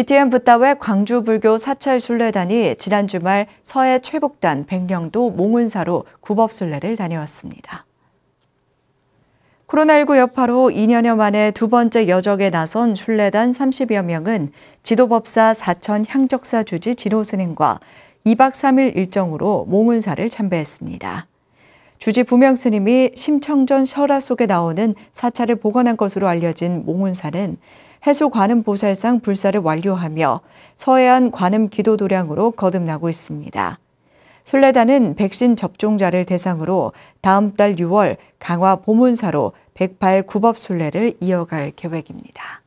BTM 부타외 광주불교 사찰순례단이 지난 주말 서해 최북단 백령도 몽은사로 구법순례를 다녀왔습니다. 코로나19 여파로 2년여 만에 두 번째 여적에 나선 순례단 30여 명은 지도법사 사천 향적사 주지 진호스님과 2박 3일 일정으로 몽은사를 참배했습니다. 주지 부명 스님이 심청전 설화 속에 나오는 사찰을 복원한 것으로 알려진 몽운사는 해수 관음 보살상 불사를 완료하며 서해안 관음 기도 도량으로 거듭나고 있습니다. 솔레다는 백신 접종자를 대상으로 다음 달 6월 강화 보문사로 108 구법 순례를 이어갈 계획입니다.